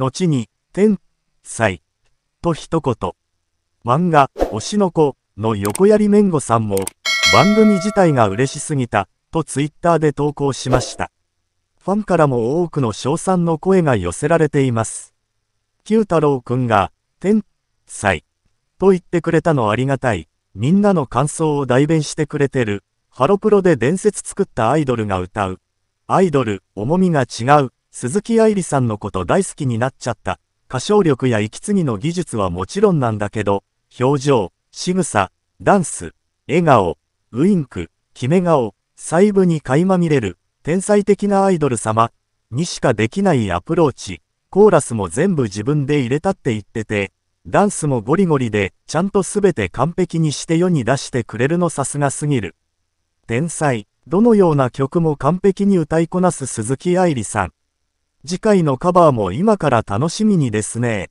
後に、天才、と一言。漫画、推しの子の横槍めんごさんも、番組自体が嬉しすぎた、とツイッターで投稿しました。ファンからも多くの称賛の声が寄せられています。九太郎くんが、天才、と言ってくれたのありがたい。みんなの感想を代弁してくれてる。ハロプロで伝説作ったアイドルが歌う。アイドル、重みが違う。鈴木愛理さんのこと大好きになっちゃった。歌唱力や息継ぎの技術はもちろんなんだけど、表情、仕草、ダンス、笑顔、ウインク、決め顔、細部に垣間見れる、天才的なアイドル様、にしかできないアプローチ、コーラスも全部自分で入れたって言ってて、ダンスもゴリゴリで、ちゃんとすべて完璧にして世に出してくれるのさすがすぎる。天才、どのような曲も完璧に歌いこなす鈴木愛理さん。次回のカバーも今から楽しみにですね。